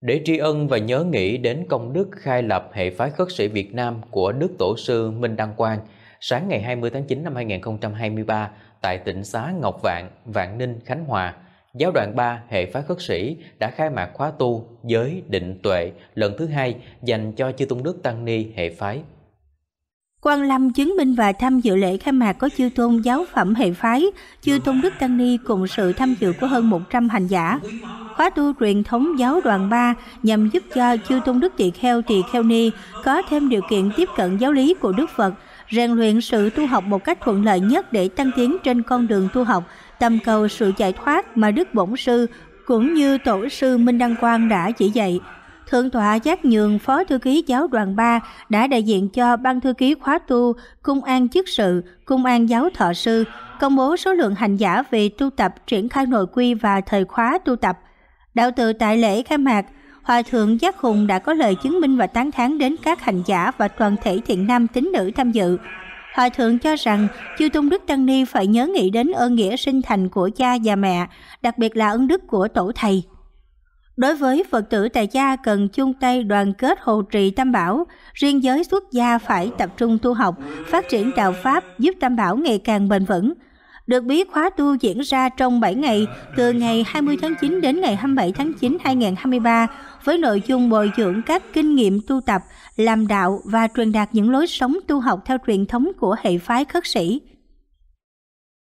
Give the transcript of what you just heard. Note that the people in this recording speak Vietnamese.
để tri ân và nhớ nghĩ đến công đức khai lập hệ phái khất sĩ Việt Nam của Đức Tổ sư Minh Đăng Quang, sáng ngày 20 tháng 9 năm 2023 tại tỉnh xá Ngọc Vạn, Vạn Ninh, Khánh Hòa, Giáo đoàn 3 hệ phái khất sĩ đã khai mạc khóa tu giới định tuệ lần thứ hai dành cho chư tôn đức tăng ni hệ phái. Quang Lâm chứng minh và tham dự lễ khai mạc có chư tôn giáo phẩm hệ phái, chư tôn đức tăng ni cùng sự tham dự của hơn 100 hành giả khóa tu truyền thống giáo đoàn 3 nhằm giúp cho chư tôn đức tỳ kheo tỳ kheo ni có thêm điều kiện tiếp cận giáo lý của Đức Phật, rèn luyện sự tu học một cách thuận lợi nhất để tăng tiến trên con đường tu học, tầm cầu sự giải thoát mà Đức Bổn Sư cũng như Tổ sư Minh Đăng Quang đã chỉ dạy. Thượng tọa Giác Nhường, Phó Thư ký Giáo đoàn 3 đã đại diện cho Ban Thư ký khóa tu, Cung an chức sự, Cung an giáo thọ sư, công bố số lượng hành giả về tu tập triển khai nội quy và thời khóa tu tập, Đạo tự tại lễ khai mạc, Hòa thượng Giác Hùng đã có lời chứng minh và tán thán đến các hành giả và toàn thể thiện nam tín nữ tham dự. Hòa thượng cho rằng chư Tôn Đức Tăng Ni phải nhớ nghĩ đến ơn nghĩa sinh thành của cha và mẹ, đặc biệt là ơn đức của tổ thầy. Đối với Phật tử tại gia cần chung tay đoàn kết hộ trì Tam Bảo, riêng giới xuất gia phải tập trung tu học, phát triển đạo Pháp giúp Tam Bảo ngày càng bền vững – được biết, khóa tu diễn ra trong 7 ngày, từ ngày 20 tháng 9 đến ngày 27 tháng 9 2023, với nội dung bồi dưỡng các kinh nghiệm tu tập, làm đạo và truyền đạt những lối sống tu học theo truyền thống của hệ phái khất sĩ.